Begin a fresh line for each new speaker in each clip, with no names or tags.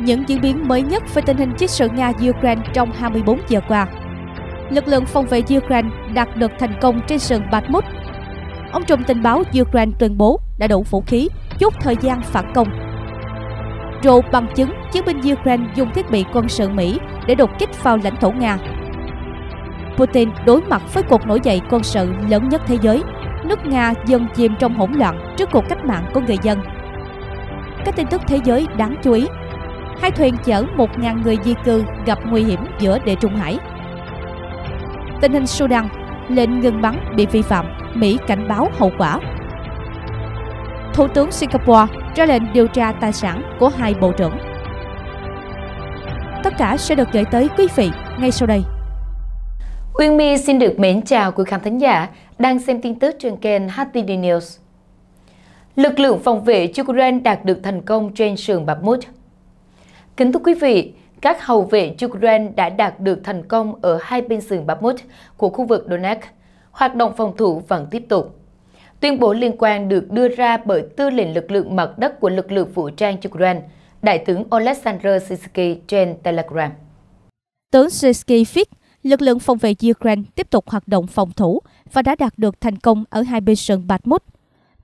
những diễn biến mới nhất về tình hình chiến sự Nga-Ukraine trong 24 giờ qua. Lực lượng phòng vệ Ukraine đạt được thành công trên sườn Bakhmut. Ông trump tình báo Ukraine tuyên bố đã đủ vũ khí, chốt thời gian phản công. Rộ bằng chứng chiến binh Ukraine dùng thiết bị quân sự Mỹ để đột kích vào lãnh thổ Nga. Putin đối mặt với cuộc nổi dậy quân sự lớn nhất thế giới. Nước Nga dần chìm trong hỗn loạn trước cuộc cách mạng của người dân. Các tin tức thế giới đáng chú ý hai thuyền chở 1.000 người di cư gặp nguy hiểm giữa địa trung hải. Tình hình Sudan, lệnh ngừng bắn bị vi phạm, Mỹ cảnh báo hậu quả. Thủ tướng Singapore ra lệnh điều tra tài sản của hai bộ trưởng.
Tất cả sẽ được gửi tới quý vị ngay sau đây. Uyên My xin được mến chào quý khán thính giả đang xem tin tức trên kênh HTD News. Lực lượng phòng vệ Ukraine đạt được thành công trên sườn Bakhmut. Kính thưa quý vị, các hậu vệ Ukraine đã đạt được thành công ở hai bên sườn Bakhmut của khu vực Donetsk. Hoạt động phòng thủ vẫn tiếp tục. Tuyên bố liên quan được đưa ra bởi tư lệnh lực lượng mặt đất của lực lượng vũ trang Ukraine, Đại tướng Oleksandr Sisky trên Telegram. Tướng Sisky viết, lực lượng phòng
vệ Ukraine tiếp tục hoạt động phòng thủ và đã đạt được thành công ở hai bên sườn Bakhmut.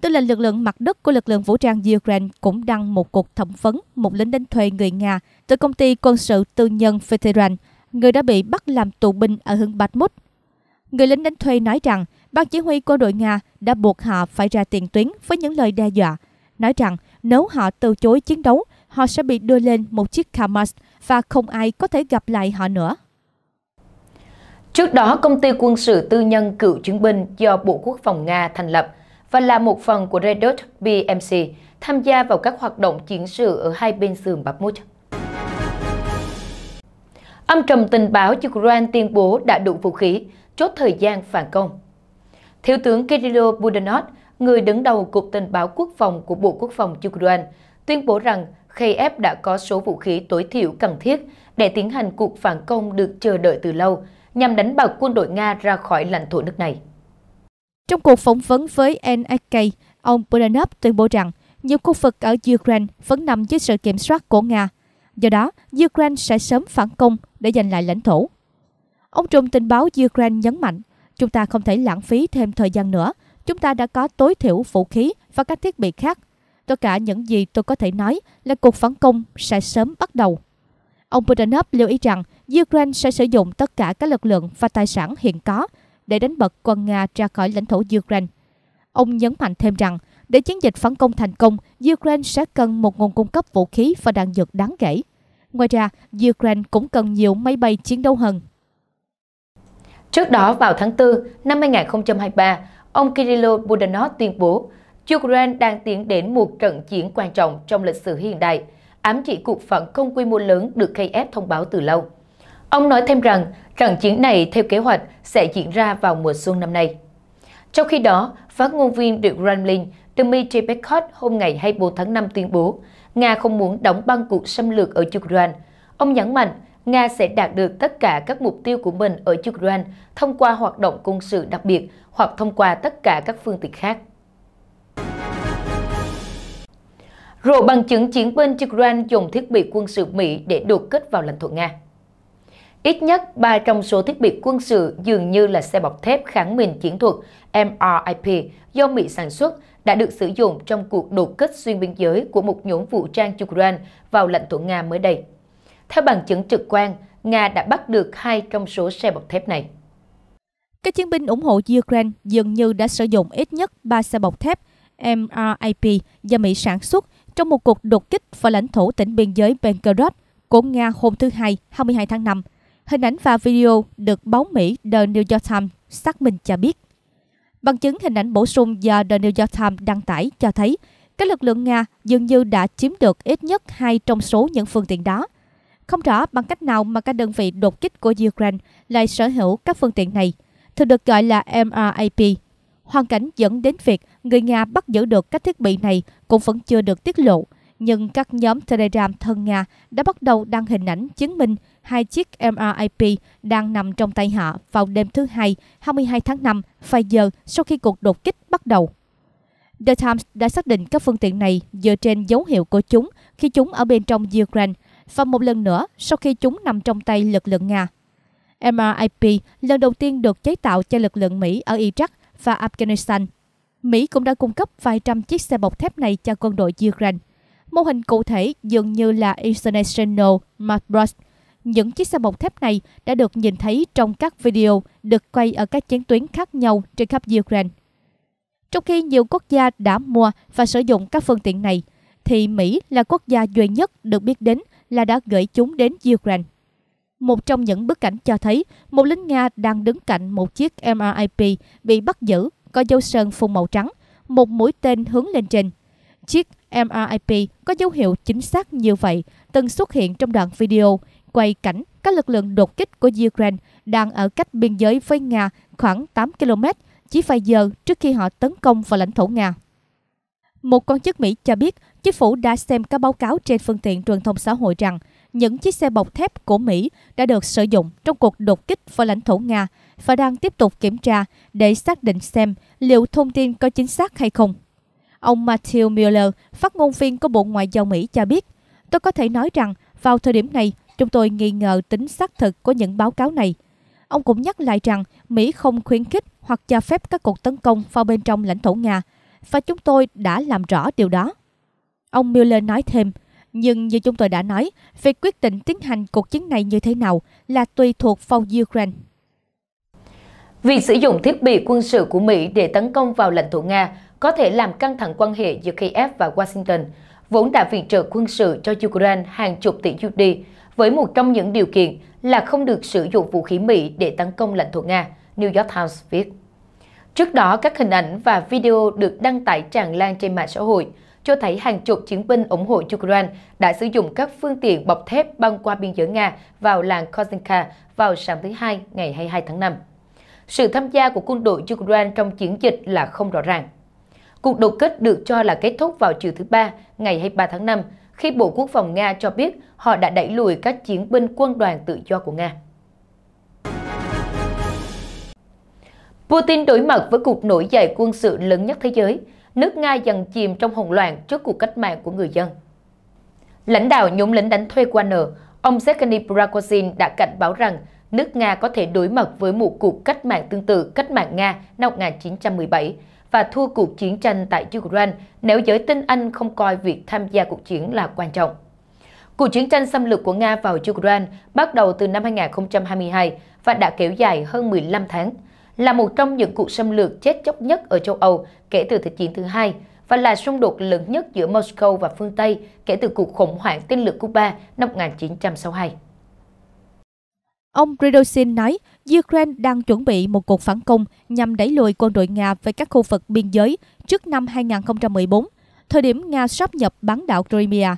Tư lệnh lực lượng mặt đất của lực lượng vũ trang Ukraine cũng đăng một cuộc thẩm vấn một lính đánh thuê người Nga từ công ty quân sự tư nhân Veteran, người đã bị bắt làm tù binh ở hưng Bakhmut. Người lính đánh thuê nói rằng ban chỉ huy quân đội Nga đã buộc họ phải ra tiền tuyến với những lời đe dọa, nói rằng nếu họ từ chối chiến đấu, họ sẽ bị đưa lên
một chiếc Kamaz và không ai có thể gặp lại họ nữa. Trước đó, công ty quân sự tư nhân cựu chiến binh do Bộ Quốc phòng Nga thành lập – và là một phần của Red Redut BMC tham gia vào các hoạt động chiến sự ở hai bên sườn Bakhmut. Âm trầm tình báo cho Ukraine tuyên bố đã đủ vũ khí, chốt thời gian phản công. Thiếu tướng Kirilo Budanov, người đứng đầu Cục Tình báo Quốc phòng của Bộ Quốc phòng Ukraine, tuyên bố rằng Kiev đã có số vũ khí tối thiểu cần thiết để tiến hành cuộc phản công được chờ đợi từ lâu nhằm đánh bật quân đội Nga ra khỏi lãnh thổ nước này. Trong cuộc phỏng vấn với
NRK, ông Budanov tuyên bố rằng nhiều khu vực ở Ukraine vẫn nằm dưới sự kiểm soát của Nga. Do đó, Ukraine sẽ sớm phản công để giành lại lãnh thổ. Ông trung tình báo Ukraine nhấn mạnh, chúng ta không thể lãng phí thêm thời gian nữa. Chúng ta đã có tối thiểu vũ khí và các thiết bị khác. Tất cả những gì tôi có thể nói là cuộc phản công sẽ sớm bắt đầu. Ông Budanov lưu ý rằng Ukraine sẽ sử dụng tất cả các lực lượng và tài sản hiện có để đánh bật quân Nga ra khỏi lãnh thổ Ukraine. Ông nhấn mạnh thêm rằng, để chiến dịch phản công thành công, Ukraine sẽ cần một nguồn cung cấp vũ khí và đạn dược đáng
kể. Ngoài ra, Ukraine cũng cần nhiều máy bay chiến đấu hơn. Trước đó vào tháng 4 năm 2023, ông Kirill Budanov tuyên bố Ukraine đang tiến đến một trận chiến quan trọng trong lịch sử hiện đại, ám chỉ cuộc phản công quy mô lớn được KF thông báo từ lâu. Ông nói thêm rằng trận chiến này theo kế hoạch sẽ diễn ra vào mùa xuân năm nay. Trong khi đó, phát ngôn viên Điện Kremlin Dmitry Peskov hôm ngày 24 tháng 5 tuyên bố Nga không muốn đóng băng cuộc xâm lược ở Ukraine. Ông nhấn mạnh Nga sẽ đạt được tất cả các mục tiêu của mình ở Ukraine thông qua hoạt động quân sự đặc biệt hoặc thông qua tất cả các phương tiện khác. Rộ bằng chứng chiến binh Ukraine dùng thiết bị quân sự Mỹ để đột kích vào lãnh thổ Nga. Ít nhất 3 trong số thiết bị quân sự dường như là xe bọc thép kháng mìn chiến thuật MRIP do Mỹ sản xuất đã được sử dụng trong cuộc đột kích xuyên biên giới của một nhóm vũ trang Ukraine vào lãnh thổ Nga mới đây. Theo bằng chứng trực quan, Nga đã bắt được hai trong số xe bọc thép này. Các chiến binh ủng hộ Ukraine dường như đã sử dụng ít nhất 3 xe bọc thép
MRIP do Mỹ sản xuất trong một cuộc đột kích vào lãnh thổ tỉnh biên giới Belgorod của Nga hôm thứ Hai, 22 tháng 5 Hình ảnh và video được báo Mỹ The New York Times xác minh cho biết. Bằng chứng hình ảnh bổ sung do The New York Times đăng tải cho thấy các lực lượng Nga dường như đã chiếm được ít nhất hai trong số những phương tiện đó. Không rõ bằng cách nào mà các đơn vị đột kích của Ukraine lại sở hữu các phương tiện này, thường được gọi là MRAP. Hoàn cảnh dẫn đến việc người Nga bắt giữ được các thiết bị này cũng vẫn chưa được tiết lộ, nhưng các nhóm Telegram thân Nga đã bắt đầu đăng hình ảnh chứng minh hai chiếc MRAP đang nằm trong tay họ vào đêm thứ Hai 22 tháng 5, vài giờ sau khi cuộc đột kích bắt đầu. The Times đã xác định các phương tiện này dựa trên dấu hiệu của chúng khi chúng ở bên trong Ukraine và một lần nữa sau khi chúng nằm trong tay lực lượng Nga. MRIP lần đầu tiên được chế tạo cho lực lượng Mỹ ở Iraq và Afghanistan. Mỹ cũng đã cung cấp vài trăm chiếc xe bọc thép này cho quân đội Ukraine. Mô hình cụ thể dường như là International Macross. Những chiếc xe bọc thép này đã được nhìn thấy trong các video được quay ở các chiến tuyến khác nhau trên khắp Ukraine. Trong khi nhiều quốc gia đã mua và sử dụng các phương tiện này, thì Mỹ là quốc gia duy nhất được biết đến là đã gửi chúng đến Ukraine. Một trong những bức cảnh cho thấy một lính Nga đang đứng cạnh một chiếc MRIP bị bắt giữ có dấu sơn phun màu trắng, một mũi tên hướng lên trên. Chiếc MRIP có dấu hiệu chính xác như vậy từng xuất hiện trong đoạn video quay cảnh các lực lượng đột kích của Ukraine đang ở cách biên giới với Nga khoảng 8 km chỉ vài giờ trước khi họ tấn công vào lãnh thổ Nga. Một quan chức Mỹ cho biết chính phủ đã xem các báo cáo trên phương tiện truyền thông xã hội rằng những chiếc xe bọc thép của Mỹ đã được sử dụng trong cuộc đột kích vào lãnh thổ Nga và đang tiếp tục kiểm tra để xác định xem liệu thông tin có chính xác hay không. Ông Matthew Miller, phát ngôn viên của Bộ Ngoại giao Mỹ cho biết, tôi có thể nói rằng vào thời điểm này, chúng tôi nghi ngờ tính xác thực của những báo cáo này. Ông cũng nhắc lại rằng Mỹ không khuyến khích hoặc cho phép các cuộc tấn công vào bên trong lãnh thổ Nga, và chúng tôi đã làm rõ điều đó. Ông Miller nói thêm, nhưng như chúng tôi đã nói, việc quyết định tiến hành cuộc chiến này như thế nào là tùy thuộc vào Ukraine.
Việc sử dụng thiết bị quân sự của Mỹ để tấn công vào lãnh thổ Nga có thể làm căng thẳng quan hệ giữa Kiev và Washington, vốn đã viện trợ quân sự cho Ukraine hàng chục tỷ USD, với một trong những điều kiện là không được sử dụng vũ khí Mỹ để tấn công lãnh thổ Nga, New York Times viết. Trước đó, các hình ảnh và video được đăng tải tràn lan trên mạng xã hội cho thấy hàng chục chiến binh ủng hộ Ukraine đã sử dụng các phương tiện bọc thép băng qua biên giới Nga vào làng Kozinka vào sáng thứ Hai ngày 22 tháng 5. Sự tham gia của quân đội Ukraine trong chiến dịch là không rõ ràng. Cuộc đột kích được cho là kết thúc vào chiều thứ Ba, ngày 23 tháng 5, khi Bộ Quốc phòng Nga cho biết họ đã đẩy lùi các chiến binh quân đoàn tự do của Nga. Putin đối mặt với cuộc nổi dậy quân sự lớn nhất thế giới. Nước Nga dần chìm trong hỗn loạn trước cuộc cách mạng của người dân. Lãnh đạo nhóm lính đánh thuê Wagner, ông Sergei Prigozhin đã cảnh báo rằng nước Nga có thể đối mặt với một cuộc cách mạng tương tự cách mạng Nga năm 1917 và thua cuộc chiến tranh tại Ukraine nếu giới tinh Anh không coi việc tham gia cuộc chiến là quan trọng. Cuộc chiến tranh xâm lược của Nga vào Ukraine bắt đầu từ năm 2022 và đã kéo dài hơn 15 tháng, là một trong những cuộc xâm lược chết chóc nhất ở châu Âu kể từ Thế chiến thứ hai và là xung đột lớn nhất giữa Moscow và phương Tây kể từ cuộc khủng hoảng tên lửa Cuba năm 1962.
Ông Ridoshin nói, Ukraine đang chuẩn bị một cuộc phản công nhằm đẩy lùi quân đội Nga về các khu vực biên giới trước năm 2014, thời điểm Nga sắp nhập bán đảo Crimea.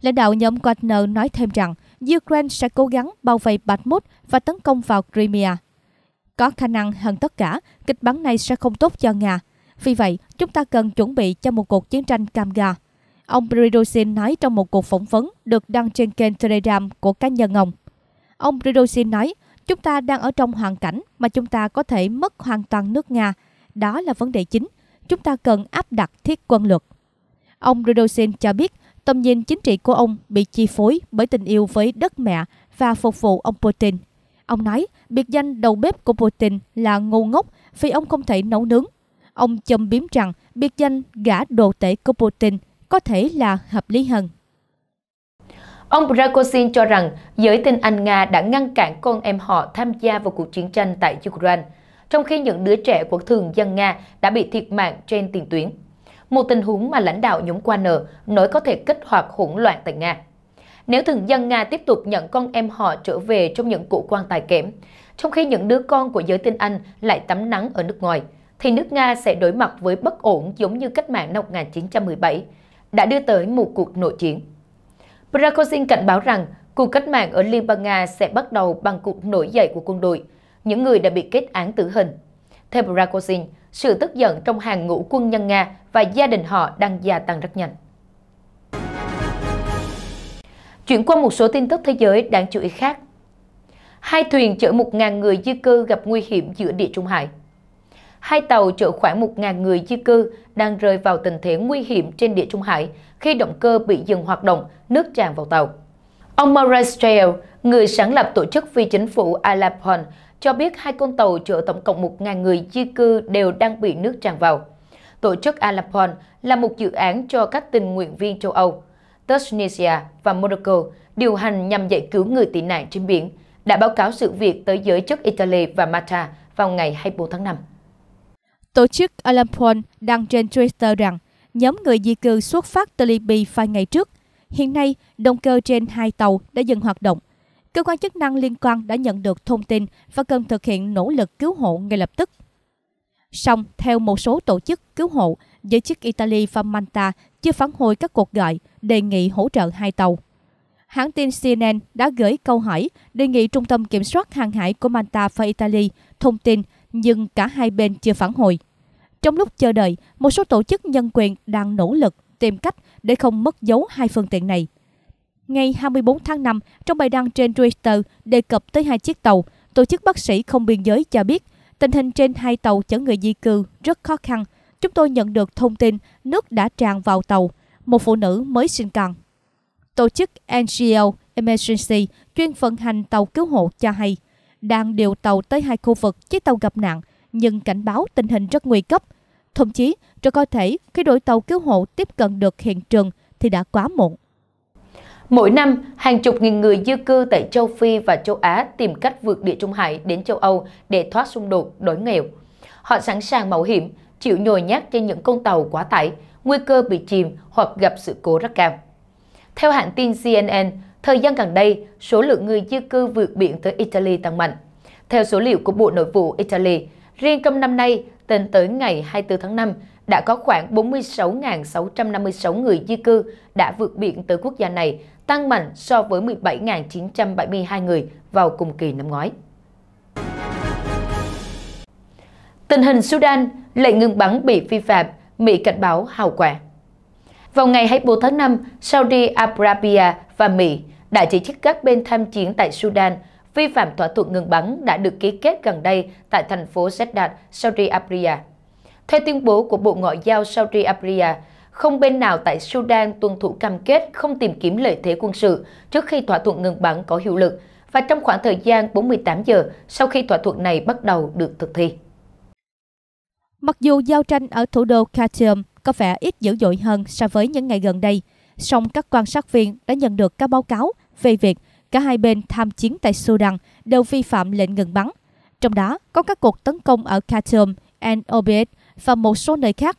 Lãnh đạo nhóm Wagner nói thêm rằng Ukraine sẽ cố gắng bao vây Bakhmut và tấn công vào Crimea. Có khả năng hơn tất cả, kịch bản này sẽ không tốt cho Nga. Vì vậy, chúng ta cần chuẩn bị cho một cuộc chiến tranh cam ga. Ông Prigozhin nói trong một cuộc phỏng vấn được đăng trên kênh Telegram của cá nhân ông. Ông Prigozhin nói, chúng ta đang ở trong hoàn cảnh mà chúng ta có thể mất hoàn toàn nước Nga. Đó là vấn đề chính. Chúng ta cần áp đặt thiết quân luật. Ông Prigozhin cho biết, tầm nhìn chính trị của ông bị chi phối bởi tình yêu với đất mẹ và phục vụ ông Putin. Ông nói, biệt danh đầu bếp của Putin là ngu ngốc vì ông không thể nấu nướng. Ông châm biếm rằng biệt danh gã đồ tể của Putin có thể là hợp lý hơn.
Ông Prigozhin cho rằng giới tinh Anh Nga đã ngăn cản con em họ tham gia vào cuộc chiến tranh tại Ukraine, trong khi những đứa trẻ của thường dân Nga đã bị thiệt mạng trên tiền tuyến. Một tình huống mà lãnh đạo nhóm qua nở nói có thể kích hoạt hỗn loạn tại Nga. Nếu thường dân Nga tiếp tục nhận con em họ trở về trong những cụ quan tài kém, trong khi những đứa con của giới tinh Anh lại tắm nắng ở nước ngoài, thì nước Nga sẽ đối mặt với bất ổn giống như cách mạng năm 1917, đã đưa tới một cuộc nội chiến. Prigozhin cảnh báo rằng cuộc cách mạng ở Liên bang Nga sẽ bắt đầu bằng cuộc nổi dậy của quân đội, những người đã bị kết án tử hình. Theo Prigozhin, sự tức giận trong hàng ngũ quân nhân Nga và gia đình họ đang gia tăng rất nhanh. Chuyển qua một số tin tức thế giới đáng chú ý khác. Hai thuyền chở 1.000 người di cư gặp nguy hiểm giữa địa Trung Hải. Hai tàu chở khoảng 1.000 người di cư đang rơi vào tình thế nguy hiểm trên địa Trung Hải khi động cơ bị dừng hoạt động, nước tràn vào tàu. Ông Maurice Trail, người sáng lập tổ chức phi chính phủ Alapon, cho biết hai con tàu chở tổng cộng 1.000 người di cư đều đang bị nước tràn vào. Tổ chức Alapon là một dự án cho các tình nguyện viên châu Âu, Tunisia và Morocco điều hành nhằm giải cứu người tị nạn trên biển, đã báo cáo sự việc tới giới chức Italy và Malta vào ngày 24 tháng 5.
Tổ chức Alampon đăng trên Twitter rằng nhóm người di cư xuất phát từ Libya vài ngày trước. Hiện nay, động cơ trên hai tàu đã dừng hoạt động. Cơ quan chức năng liên quan đã nhận được thông tin và cần thực hiện nỗ lực cứu hộ ngay lập tức. Song, theo một số tổ chức cứu hộ, giới chức Italy và Manta chưa phản hồi các cuộc gọi đề nghị hỗ trợ hai tàu. Hãng tin CNN đã gửi câu hỏi đề nghị Trung tâm Kiểm soát Hàng hải của Manta và Italy thông tin nhưng cả hai bên chưa phản hồi. Trong lúc chờ đợi, một số tổ chức nhân quyền đang nỗ lực tìm cách để không mất dấu hai phương tiện này. Ngày 24 tháng 5, trong bài đăng trên Twitter đề cập tới hai chiếc tàu, Tổ chức Bác sĩ Không Biên Giới cho biết tình hình trên hai tàu chở người di cư rất khó khăn. Chúng tôi nhận được thông tin nước đã tràn vào tàu, một phụ nữ mới sinh con. Tổ chức NGO Emergency chuyên vận hành tàu cứu hộ cho hay đang điều tàu tới hai khu vực chiếc tàu gặp nạn, nhưng cảnh báo tình hình rất nguy cấp. Thậm chí, rất có thể khi đội tàu cứu hộ tiếp cận được hiện trường thì đã quá muộn.
Mỗi năm, hàng chục nghìn người di cư tại châu Phi và châu Á tìm cách vượt địa Trung Hải đến châu Âu để thoát xung đột, đói nghèo. Họ sẵn sàng mạo hiểm, chịu nhồi nhát trên những con tàu quá tải, nguy cơ bị chìm hoặc gặp sự cố rất cao. Theo hãng tin CNN, thời gian gần đây, số lượng người di cư vượt biển tới Italy tăng mạnh. Theo số liệu của Bộ Nội vụ Italy, riêng trong năm nay, tính tới ngày 24 tháng 5, đã có khoảng 46.656 người di cư đã vượt biển tới quốc gia này, tăng mạnh so với 17.972 người vào cùng kỳ năm ngoái. Tình hình Sudan, lệnh ngừng bắn bị vi phạm, Mỹ cảnh báo hào quả. Vào ngày 24 tháng 5, Saudi Arabia và Mỹ đã chỉ trích các bên tham chiến tại Sudan vi phạm thỏa thuận ngừng bắn đã được ký kết gần đây tại thành phố Jeddah, Saudi Arabia. Theo tuyên bố của Bộ Ngoại giao Saudi Arabia, không bên nào tại Sudan tuân thủ cam kết không tìm kiếm lợi thế quân sự trước khi thỏa thuận ngừng bắn có hiệu lực và trong khoảng thời gian 48 giờ sau khi thỏa thuận này bắt đầu được thực thi.
Mặc dù giao tranh ở thủ đô Khartoum có vẻ ít dữ dội hơn so với những ngày gần đây, song các quan sát viên đã nhận được các báo cáo về việc cả hai bên tham chiến tại Sudan đều vi phạm lệnh ngừng bắn. Trong đó có các cuộc tấn công ở Khartoum, El Obeid và một số nơi khác.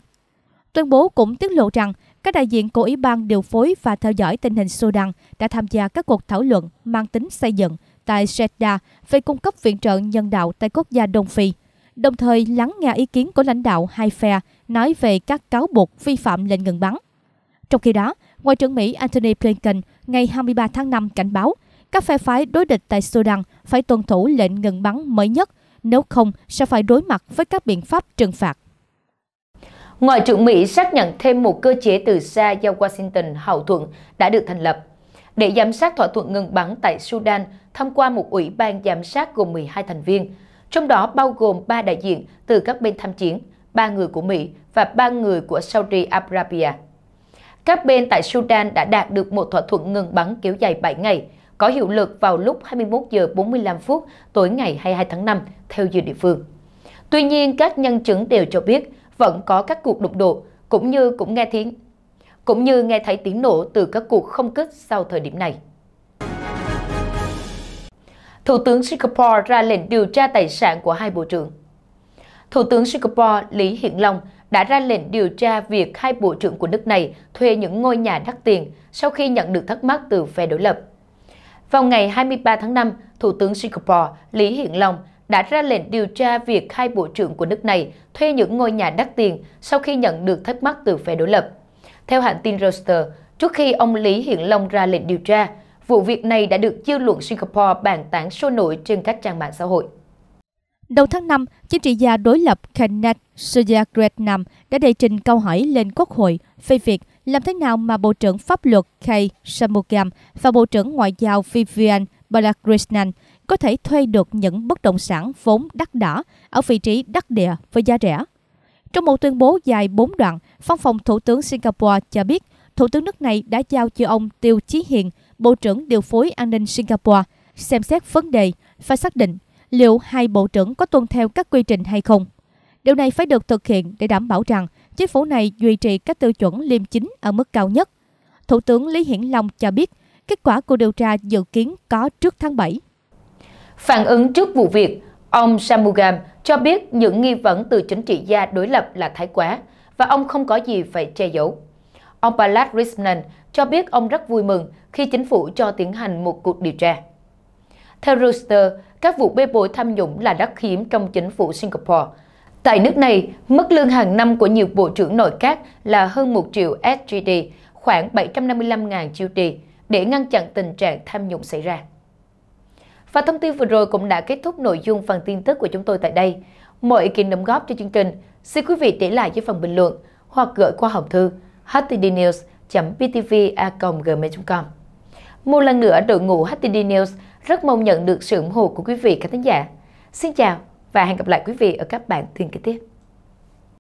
Tuyên bố cũng tiết lộ rằng các đại diện của Ủy ban điều phối và theo dõi tình hình Sudan đã tham gia các cuộc thảo luận mang tính xây dựng tại Jeddah về cung cấp viện trợ nhân đạo tại quốc gia Đông Phi, đồng thời lắng nghe ý kiến của lãnh đạo hai phe nói về các cáo buộc vi phạm lệnh ngừng bắn. Trong khi đó, Ngoại trưởng Mỹ Antony Blinken ngày 23 tháng 5 cảnh báo các phe phái đối địch tại Sudan phải tuân thủ lệnh ngừng bắn mới nhất, nếu không
sẽ phải đối mặt với các biện pháp trừng phạt. Ngoại trưởng Mỹ xác nhận thêm một cơ chế từ xa do Washington hậu thuận đã được thành lập để giám sát thỏa thuận ngừng bắn tại Sudan thông qua một ủy ban giám sát gồm 12 thành viên, trong đó bao gồm 3 đại diện từ các bên tham chiến, 3 người của Mỹ và 3 người của Saudi Arabia các bên tại Sudan đã đạt được một thỏa thuận ngừng bắn kéo dài 7 ngày, có hiệu lực vào lúc 21 giờ 45 phút tối ngày 22 tháng 5, theo giờ địa phương. Tuy nhiên, các nhân chứng đều cho biết vẫn có các cuộc đụng độ, cũng như cũng nghe tiếng cũng như nghe thấy tiếng nổ từ các cuộc không kích sau thời điểm này. Thủ tướng Singapore ra lệnh điều tra tài sản của hai bộ trưởng. Thủ tướng Singapore Lý Hiện Long đã ra lệnh điều tra việc hai bộ trưởng của nước này thuê những ngôi nhà đắt tiền sau khi nhận được thắc mắc từ phe đối lập. Vào ngày 23 tháng 5, Thủ tướng Singapore Lý Hiện Long đã ra lệnh điều tra việc hai bộ trưởng của nước này thuê những ngôi nhà đắt tiền sau khi nhận được thắc mắc từ phe đối lập. Theo hãng tin Reuters, trước khi ông Lý Hiện Long ra lệnh điều tra, vụ việc này đã được dư luận Singapore bàn tán sôi nổi trên các trang mạng xã hội. Đầu tháng
5, chính trị gia đối lập Kenneth Suyaretnam đã đệ trình câu hỏi lên Quốc hội về việc làm thế nào mà Bộ trưởng Pháp luật K. Samugam và Bộ trưởng Ngoại giao Vivian Balakrishnan có thể thuê được những bất động sản vốn đắt đỏ ở vị trí đắc địa với giá rẻ. Trong một tuyên bố dài 4 đoạn, văn phòng Thủ tướng Singapore cho biết Thủ tướng nước này đã giao cho ông Tiêu Chí Hiền, Bộ trưởng Điều phối An ninh Singapore, xem xét vấn đề và xác định liệu hai bộ trưởng có tuân theo các quy trình hay không. Điều này phải được thực hiện để đảm bảo rằng chính phủ này duy trì các tiêu chuẩn liêm chính ở mức cao nhất. Thủ tướng Lý Hiển Long cho biết, kết quả của điều tra dự
kiến có trước tháng 7. Phản ứng trước vụ việc, ông Samugam cho biết những nghi vấn từ chính trị gia đối lập là thái quá và ông không có gì phải che giấu. Ông Palat Risnan cho biết ông rất vui mừng khi chính phủ cho tiến hành một cuộc điều tra. Theo Reuters, các vụ bê bối tham nhũng là đắt hiếm trong chính phủ Singapore. Tại nước này, mức lương hàng năm của nhiều bộ trưởng nội các là hơn 1 triệu SGD, khoảng 755.000 triệu đi, để ngăn chặn tình trạng tham nhũng xảy ra. Và thông tin vừa rồi cũng đã kết thúc nội dung phần tin tức của chúng tôi tại đây. Mọi ý kiến đóng góp cho chương trình, xin quý vị để lại dưới phần bình luận hoặc gửi qua hộp thư htdnews.btv.gmail.com. Một lần nữa, đội ngũ HTD News rất mong nhận được sự ủng hộ của quý vị khán thính giả. Xin chào và hẹn gặp lại quý vị ở các bản tin kế tiếp.